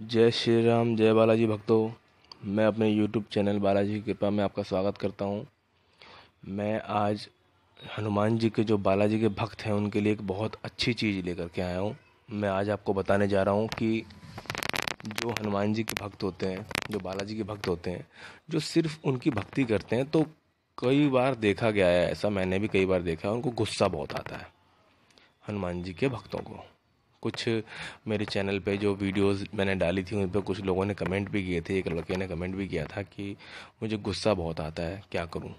जय श्री राम जय बालाजी भक्तों मैं अपने YouTube चैनल बालाजी की कृपा में आपका स्वागत करता हूँ मैं आज हनुमान जी के जो बालाजी के भक्त हैं उनके लिए एक बहुत अच्छी चीज़ लेकर के आया हूँ मैं आज आपको बताने जा रहा हूँ कि जो हनुमान जी के भक्त होते हैं जो बालाजी के भक्त होते हैं जो सिर्फ उनकी भक्ति करते हैं तो कई बार देखा गया है ऐसा मैंने भी कई बार देखा है उनको गुस्सा बहुत आता है हनुमान जी के भक्तों को कुछ मेरे चैनल पे जो वीडियोस मैंने डाली थी उन पर कुछ लोगों ने कमेंट भी किए थे एक लड़के ने कमेंट भी किया था कि मुझे गुस्सा बहुत आता है क्या करूँ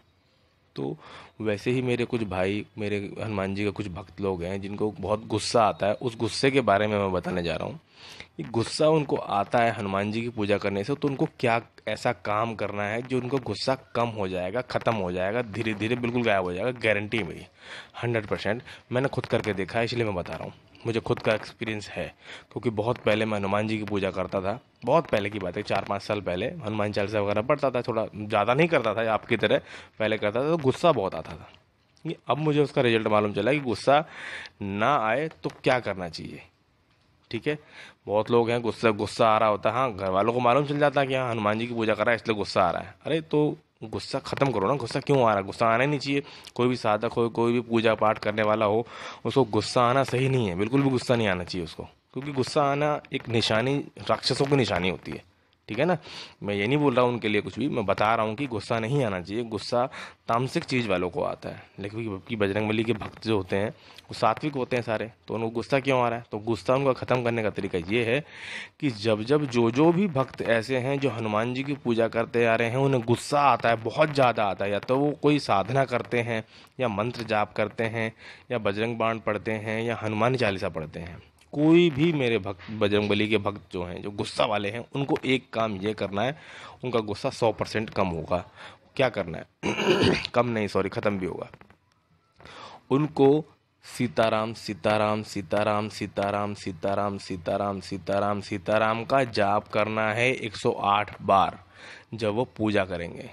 तो वैसे ही मेरे कुछ भाई मेरे हनुमान जी के कुछ भक्त लोग हैं जिनको बहुत गुस्सा आता है उस गुस्से के बारे में मैं बताने जा रहा हूँ कि गुस्सा उनको आता है हनुमान जी की पूजा करने से तो उनको क्या ऐसा काम करना है जो उनको गुस्सा कम हो जाएगा ख़त्म हो जाएगा धीरे धीरे बिल्कुल गायब हो जाएगा गारंटी मेरी हंड्रेड परसेंट मैंने खुद करके देखा है इसलिए मैं बता रहा हूँ मुझे खुद का एक्सपीरियंस है क्योंकि बहुत पहले मैं हनुमान जी की पूजा करता था बहुत पहले की बात है चार पाँच साल पहले हनुमान चालीसा वगैरह पढ़ता था थोड़ा ज़्यादा नहीं करता था आपकी तरह पहले करता था तो गुस्सा बहुत आता था ये अब मुझे उसका रिजल्ट मालूम चला कि गुस्सा ना आए तो क्या करना चाहिए ठीक है बहुत लोग हैं गुस्सा गुस्सा आ रहा होता है हाँ घर वालों को मालूम चल जाता है कि हाँ हनुमान जी की पूजा कर रहा है इसलिए गुस्सा आ रहा है अरे तो गुस्सा ख़त्म करो ना गुस्सा क्यों आ रहा है गुस्सा आना ही नहीं चाहिए कोई भी साधक हो कोई भी पूजा पाठ करने वाला हो उसको गुस्सा आना सही नहीं है बिल्कुल भी गुस्सा नहीं आना चाहिए उसको क्योंकि गुस्सा आना एक निशानी राक्षसों की निशानी होती है ठीक है ना मैं ये नहीं बोल रहा हूँ उनके लिए कुछ भी मैं बता रहा हूँ कि गुस्सा नहीं आना चाहिए गुस्सा तामसिक चीज़ वालों को आता है लेकिन कि बजरंग के भक्त जो होते हैं वो सात्विक होते हैं सारे तो उनको गुस्सा क्यों आ रहा है तो गुस्सा उनका ख़त्म करने का तरीका ये है कि जब जब जो जो भी भक्त ऐसे हैं जो हनुमान जी की पूजा करते आ रहे हैं उन्हें गुस्सा आता है बहुत ज़्यादा आता है या तो वो कोई साधना करते हैं या मंत्र जाप करते हैं या बजरंग बाण पढ़ते हैं या हनुमान चालीसा पढ़ते हैं कोई भी मेरे भक्त बली के भक्त जो हैं जो गुस्सा वाले हैं उनको एक काम ये करना है उनका गुस्सा सौ परसेंट कम होगा क्या करना है कम नहीं सॉरी ख़त्म भी होगा उनको सीताराम सीताराम सीताराम सीताराम सीताराम सीताराम सीताराम सीताराम का जाप करना है 108 बार जब वो पूजा करेंगे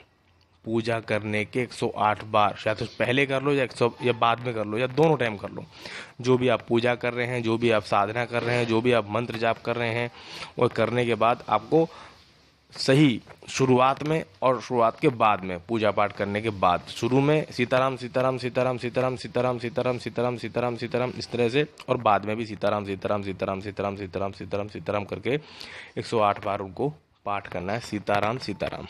पूजा करने के 108 बार या तो पहले कर लो या सौ या बाद में कर लो या दोनों टाइम कर लो जो भी आप पूजा कर रहे हैं जो भी आप साधना कर रहे हैं जो भी आप मंत्र जाप कर रहे हैं और करने के बाद आपको सही शुरुआत में और शुरुआत के बाद में पूजा पाठ करने के बाद शुरू में सीताराम सीताराम सीताराम सीताराम सीताराम सीताराम सीताराम सीताराम सीताराम इस तरह से और बाद में भी सीताराम सीताराम सीताराम सीताराम सीताराम सीताराम सीताराम करके 108 बार उनको पाठ करना है सीताराम सीताराम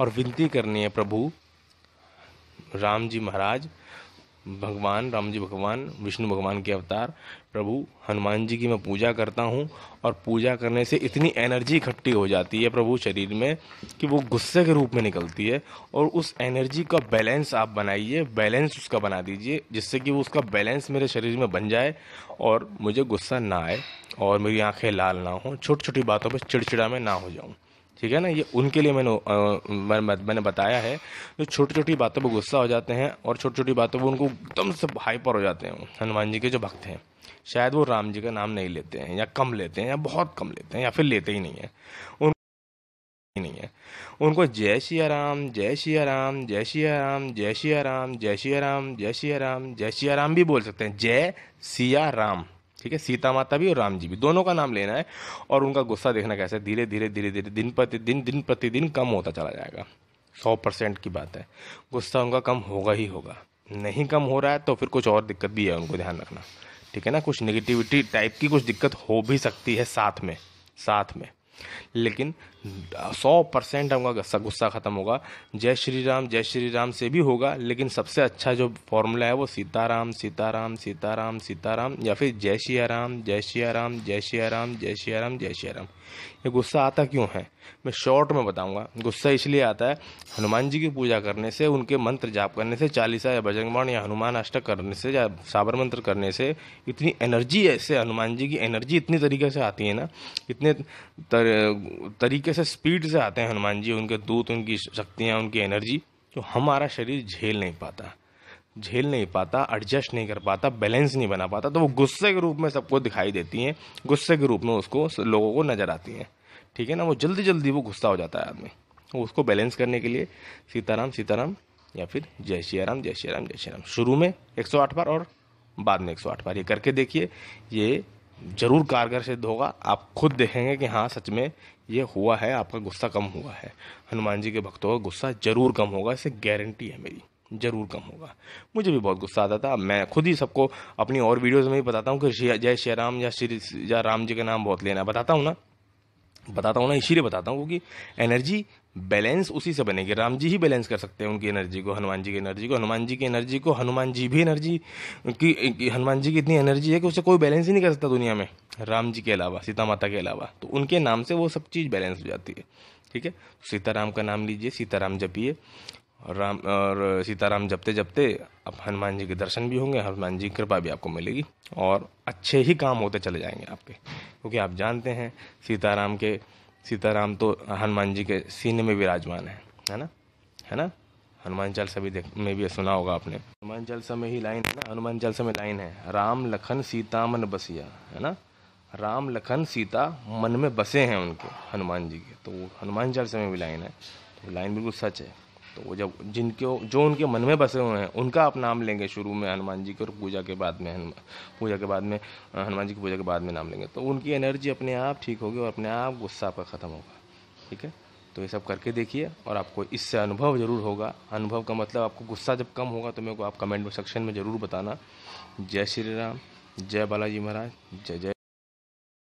और विनती करनी है प्रभु राम जी महाराज भगवान राम जी भगवान विष्णु भगवान के अवतार प्रभु हनुमान जी की मैं पूजा करता हूँ और पूजा करने से इतनी एनर्जी इकट्ठी हो जाती है प्रभु शरीर में कि वो गुस्से के रूप में निकलती है और उस एनर्जी का बैलेंस आप बनाइए बैलेंस उसका बना दीजिए जिससे कि वो उसका बैलेंस मेरे शरीर में बन जाए और मुझे गुस्सा ना आए और मेरी आँखें लाल ना हों छोटी छोटी बातों पर चिड़चिड़ा में ना हो जाऊँ ठीक है ना ये उनके लिए मैंने मैं, मैंने बताया है जो छोटी छोटी बातों पर गुस्सा हो जाते हैं और छोटी छोटी बातों पर उनको एकदम से हाइपर हो जाते हैं हनुमान जी के जो भक्त हैं शायद वो राम जी का नाम नहीं लेते हैं या कम लेते हैं या बहुत कम लेते हैं या फिर लेते ही नहीं है उन नहीं है उनको जय श्री राम जय श्री राम जय श्री राम जय श्री राम जय श्री राम जय श्री राम जय श्री राम भी बोल सकते हैं जय सिया राम ठीक है सीता माता भी और राम जी भी दोनों का नाम लेना है और उनका गुस्सा देखना कैसे धीरे धीरे धीरे धीरे दिन प्रतिदिन दिन प्रतिदिन कम होता चला जाएगा सौ परसेंट की बात है गुस्सा उनका कम होगा ही होगा नहीं कम हो रहा है तो फिर कुछ और दिक्कत भी है उनको ध्यान रखना ठीक है ना कुछ नेगेटिविटी टाइप की कुछ दिक्कत हो भी सकती है साथ में साथ में लेकिन सौ परसेंट हमका गुस्सा गुस्सा ख़त्म होगा जय श्री राम जय श्री राम से भी होगा लेकिन सबसे अच्छा जो फॉर्मूला है वो सीताराम सीताराम सीताराम सीताराम या फिर जय श्री राम जय श्री राम जय श्री राम जय श्री राम जय श्री राम ये गुस्सा आता क्यों है मैं शॉर्ट में बताऊंगा गुस्सा इसलिए आता है हनुमान जी की पूजा करने से उनके मंत्र जाप करने से चालीसा या बजरंगबाण या हनुमान अष्टक करने से या साबर मंत्र करने से इतनी एनर्जी ऐसे हनुमान जी की एनर्जी इतनी तरीके से आती है ना इतने तर, तरीके से स्पीड से आते हैं हनुमान जी उनके दूत उनकी शक्तियाँ उनकी एनर्जी जो हमारा शरीर झेल नहीं पाता झेल नहीं पाता एडजस्ट नहीं कर पाता बैलेंस नहीं बना पाता तो वो गुस्से के रूप में सबको दिखाई देती हैं गुस्से के रूप में उसको लोगों को नज़र आती हैं ठीक है ना वो जल्दी जल्दी वो गुस्सा हो जाता है आदमी उसको बैलेंस करने के लिए सीताराम सीताराम या फिर जय श्री राम जय श्री राम जय श्री राम शुरू में 108 बार और बाद में 108 बार ये करके देखिए ये ज़रूर कारगर सिद्ध होगा आप खुद देखेंगे कि हाँ सच में ये हुआ है आपका गुस्सा कम हुआ है हनुमान जी के भक्तों का गुस्सा ज़रूर कम होगा इसे गारंटी है मेरी ज़रूर कम होगा मुझे भी बहुत गुस्सा आता था मैं खुद ही सबको अपनी और वीडियोज़ में भी बताता हूँ कि जय श्री राम या श्री या राम जी का नाम बहुत लेना बताता हूँ ना बताता हूँ ना इसीलिए बताता हूँ क्योंकि एनर्जी बैलेंस उसी से बनेगी राम जी ही बैलेंस कर सकते हैं उनकी एनर्जी को हनुमान जी की एनर्जी को हनुमान जी की एनर्जी को हनुमान जी भी एनर्जी की हनुमान जी की इतनी एनर्जी है कि उसे कोई बैलेंस ही नहीं कर सकता दुनिया में राम जी के अलावा सीता माता के अलावा तो उनके नाम से वो सब चीज़ बैलेंस हो जाती है ठीक है तो सीताराम का नाम लीजिए सीताराम जपिए और राम और सीताराम जपते जपते अब हनुमान जी के दर्शन भी होंगे हनुमान जी की कृपा भी आपको मिलेगी और अच्छे ही काम होते चले जाएंगे आपके क्योंकि आप जानते हैं सीताराम के सीताराम तो हनुमान जी के सीने में विराजमान है है ना है ना हनुमान चालीसा भी देख में भी सुना होगा आपने हनुमान चालीसा में ही लाइन है ना हनुमान चाल में लाइन है राम लखन सीता मन बसिया है ना राम लखन सीता मन में बसे हैं उनके हनुमान जी के तो वो हनुमान चाल में भी लाइन है तो लाइन बिल्कुल सच है तो वो जब जिनके जो उनके मन में बसे हुए हैं उनका आप नाम लेंगे शुरू में हनुमान जी के और पूजा के बाद में पूजा के बाद में हनुमान जी की पूजा के बाद में नाम लेंगे तो उनकी एनर्जी अपने आप ठीक होगी और अपने आप गुस्सा आपका ख़त्म होगा ठीक है तो ये सब करके देखिए और आपको इससे अनुभव ज़रूर होगा अनुभव का मतलब आपको गुस्सा जब कम होगा तो मेरे को आप कमेंट सेक्शन में ज़रूर बताना जय श्री राम जय बालाजी महाराज जय जय